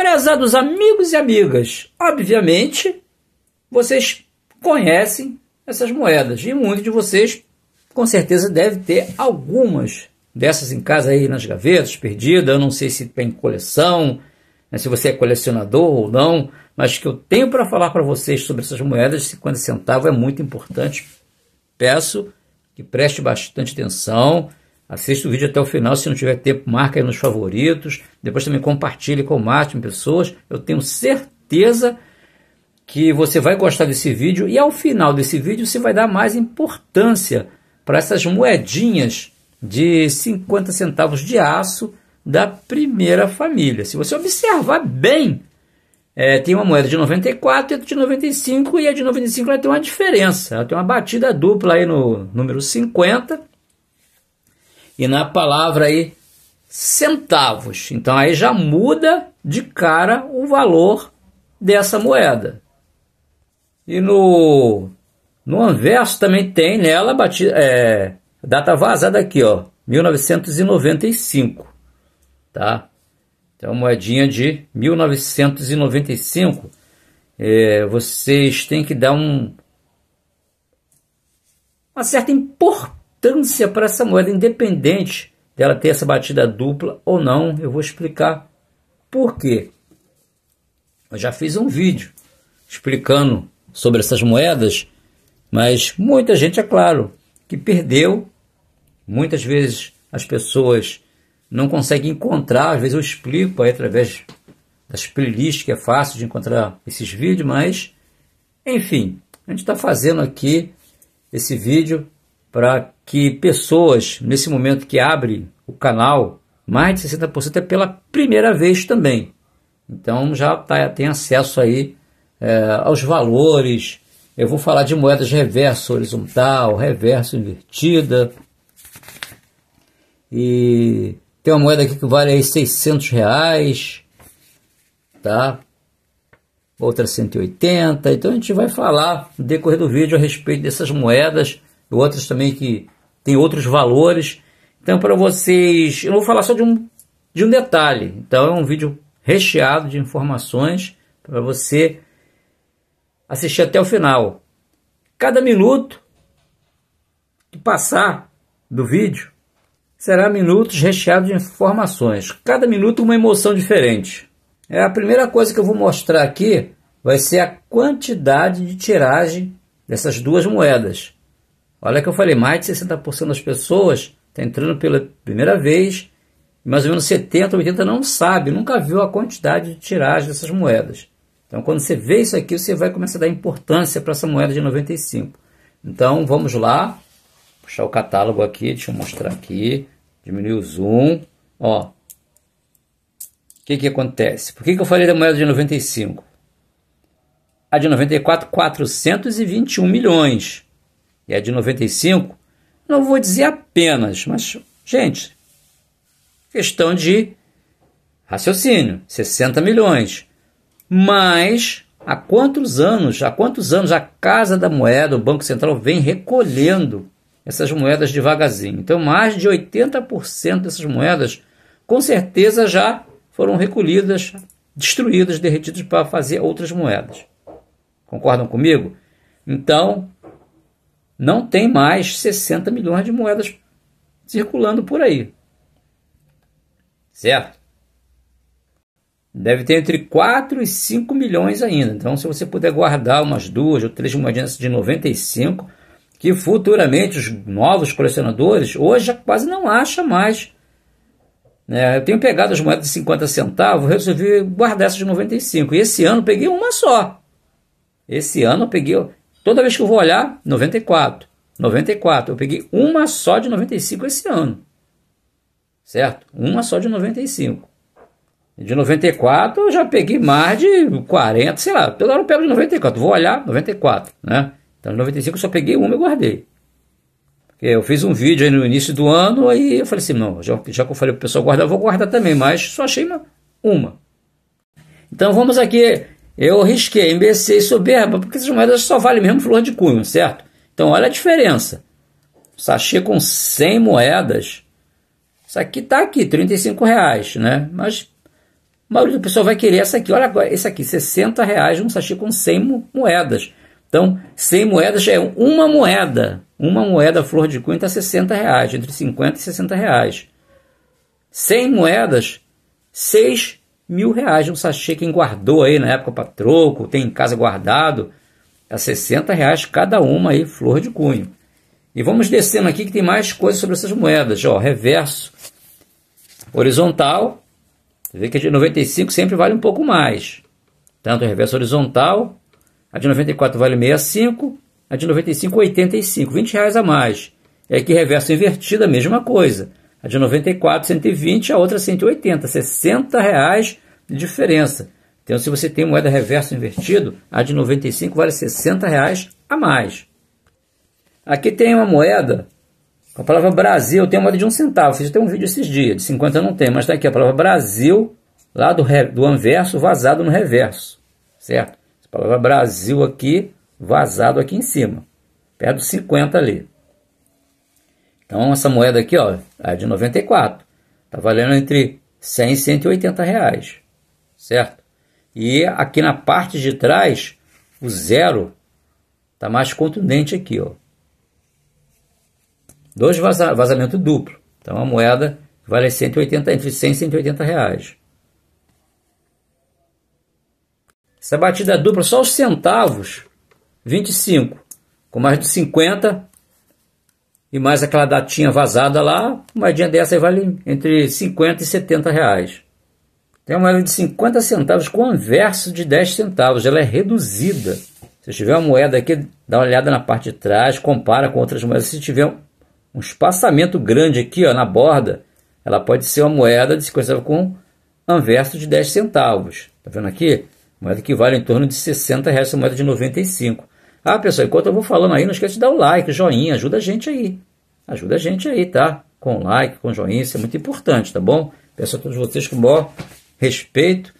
Prezados amigos e amigas, obviamente vocês conhecem essas moedas e muitos de vocês com certeza deve ter algumas dessas em casa aí nas gavetas, perdida, eu não sei se tem coleção, né, se você é colecionador ou não, mas que eu tenho para falar para vocês sobre essas moedas, 50 é centavos é muito importante. Peço que preste bastante atenção, Assista o vídeo até o final, se não tiver tempo, marca aí nos favoritos. Depois também compartilhe com o máximo pessoas. Eu tenho certeza que você vai gostar desse vídeo e ao final desse vídeo você vai dar mais importância para essas moedinhas de 50 centavos de aço da primeira família. Se você observar bem, é, tem uma moeda de 94 e outra de 95 e a de 95 ela tem uma diferença, ela tem uma batida dupla aí no número 50 e na palavra aí centavos. Então aí já muda de cara o valor dessa moeda. E no no anverso também tem nela batida, é, data vazada aqui, ó, 1995, tá? Então é moedinha de 1995, é, vocês têm que dar um uma certa importância importância para essa moeda, independente dela ter essa batida dupla ou não. Eu vou explicar por quê. Eu já fiz um vídeo explicando sobre essas moedas, mas muita gente, é claro, que perdeu. Muitas vezes as pessoas não conseguem encontrar, às vezes eu explico aí através das playlists que é fácil de encontrar esses vídeos, mas enfim, a gente está fazendo aqui esse vídeo para que pessoas, nesse momento que abre o canal, mais de 60% é pela primeira vez também. Então já tá, tem acesso aí é, aos valores. Eu vou falar de moedas reverso horizontal, reverso invertida. E tem uma moeda aqui que vale aí 600 reais, tá? Outra 180. Então a gente vai falar no decorrer do vídeo a respeito dessas moedas outras também que tem outros valores. Então, para vocês, eu vou falar só de um, de um detalhe. Então, é um vídeo recheado de informações para você assistir até o final. Cada minuto que passar do vídeo será minutos recheados de informações. Cada minuto uma emoção diferente. É a primeira coisa que eu vou mostrar aqui vai ser a quantidade de tiragem dessas duas moedas. Olha que eu falei, mais de 60% das pessoas está entrando pela primeira vez, mais ou menos 70, 80 não sabe, nunca viu a quantidade de tiragem dessas moedas. Então, quando você vê isso aqui, você vai começar a dar importância para essa moeda de 95. Então, vamos lá, puxar o catálogo aqui, deixa eu mostrar aqui, diminuir o zoom, ó. O que que acontece? Por que que eu falei da moeda de 95? A de 94, 421 milhões. É de 95, não vou dizer apenas, mas, gente, questão de raciocínio, 60 milhões. Mas há quantos anos, há quantos anos a Casa da Moeda, o Banco Central vem recolhendo essas moedas devagarzinho. Então, mais de 80% dessas moedas com certeza já foram recolhidas, destruídas, derretidas para fazer outras moedas. Concordam comigo? Então, não tem mais 60 milhões de moedas circulando por aí. Certo? Deve ter entre 4 e 5 milhões ainda. Então, se você puder guardar umas duas ou três moedinhas de 95, que futuramente os novos colecionadores hoje já quase não acha mais. É, eu tenho pegado as moedas de 50 centavos, resolvi guardar essas de 95. E esse ano peguei uma só. Esse ano eu peguei Toda vez que eu vou olhar, 94, 94. Eu peguei uma só de 95 esse ano. Certo? Uma só de 95. De 94 eu já peguei mais de 40, sei lá. Toda hora eu pego de 94. Vou olhar, 94, né? Então, de 95 eu só peguei uma e guardei. Eu fiz um vídeo aí no início do ano, aí eu falei assim, não, já, já que eu falei pro pessoal guardar, eu vou guardar também, mas só achei uma. uma. Então vamos aqui eu risquei imbecil soberba, porque essas moedas só valem mesmo flor de cunho, certo? Então olha a diferença. Sachê com 100 moedas. Isso aqui tá aqui, 35 reais, né? Mas a maioria do pessoal vai querer essa aqui. Olha agora, esse aqui, 60 reais um sachê com 100 moedas. Então, 100 moedas já é uma moeda. Uma moeda flor de cunho está 60 reais, entre 50 e 60 reais. 100 moedas, 6 mil reais um sachê. Quem guardou aí na época para troco, tem em casa guardado, tá a 60 reais cada uma aí, flor de cunho. E vamos descendo aqui que tem mais coisas sobre essas moedas. Ó, reverso, horizontal. Você vê que a de 95 sempre vale um pouco mais. Tanto reverso horizontal, a de 94 vale 65, a de 95, 85, 20 reais a mais. É que reverso invertido, a mesma coisa. A de 94, 120, a outra 180, 60 reais de diferença. Então, se você tem moeda reverso invertido, a de 95 vale 60 reais a mais. Aqui tem uma moeda a palavra Brasil tem uma moeda de um centavo. Fiz até um vídeo esses dias, de 50 não tem, mas está aqui a palavra Brasil, lá do, do anverso, vazado no reverso. Certo? A palavra Brasil aqui, vazado aqui em cima. Perto dos 50 ali. Então essa moeda aqui, ó, é de 94. Está valendo entre 100 e 180 reais, certo? E aqui na parte de trás, o zero está mais contundente aqui, ó. Dois vaza vazamento duplo. Então a moeda vale 180 entre 100 e 180 reais. Essa batida dupla só os centavos, 25, com mais de 50 e mais aquela datinha vazada lá, uma moedinha dessa vale entre 50 e 70 reais. Tem uma moeda de 50 centavos com anverso de 10 centavos, ela é reduzida. Se tiver uma moeda aqui, dá uma olhada na parte de trás, compara com outras moedas. Se tiver um espaçamento grande aqui ó, na borda, ela pode ser uma moeda de 50 centavos com anverso de 10 centavos. Tá vendo aqui? Moeda que vale em torno de 60 reais, uma moeda de 95. Ah, pessoal, enquanto eu vou falando aí, não esquece de dar o like, joinha, ajuda a gente aí. Ajuda a gente aí, tá? Com like, com joinha, isso é muito importante, tá bom? Peço a todos vocês com o maior respeito,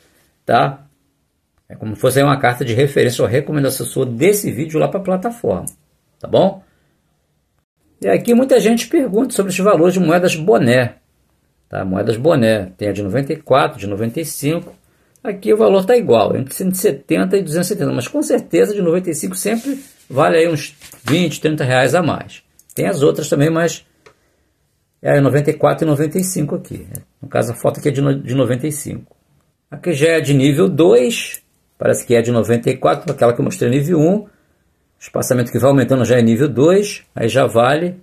tá? É como se fosse uma carta de referência ou recomendação sua desse vídeo lá para a plataforma, tá bom? E aqui muita gente pergunta sobre os valores de moedas boné, tá? Moedas boné, tem a de 94, de 95, Aqui o valor está igual, entre 170 e 270, mas com certeza de 95 sempre vale aí uns 20, 30 reais a mais. Tem as outras também, mas é 94 e 95 aqui. No caso, a foto aqui é de, no, de 95. Aqui já é de nível 2, parece que é de 94, aquela que eu mostrei nível 1. O espaçamento que vai aumentando já é nível 2, aí já vale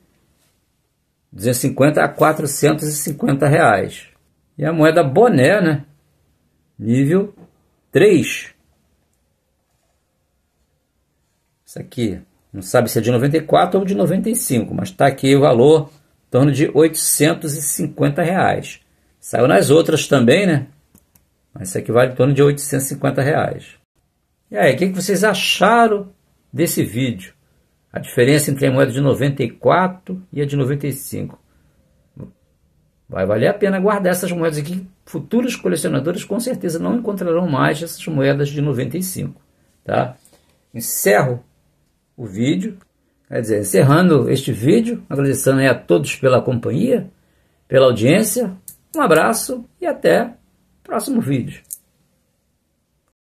250 a 450 reais. E a moeda boné, né? nível 3. Isso aqui, não sabe se é de 94 ou de 95, mas está aqui o valor em torno de 850 reais. Saiu nas outras também, né? Mas isso aqui vale em torno de 850 reais. E aí, o que vocês acharam desse vídeo? A diferença entre a moeda de 94 e a de 95. Vai valer a pena guardar essas moedas aqui. Futuros colecionadores com certeza não encontrarão mais essas moedas de 95. Tá? Encerro o vídeo. Quer dizer, encerrando este vídeo, agradecendo a todos pela companhia, pela audiência. Um abraço e até o próximo vídeo.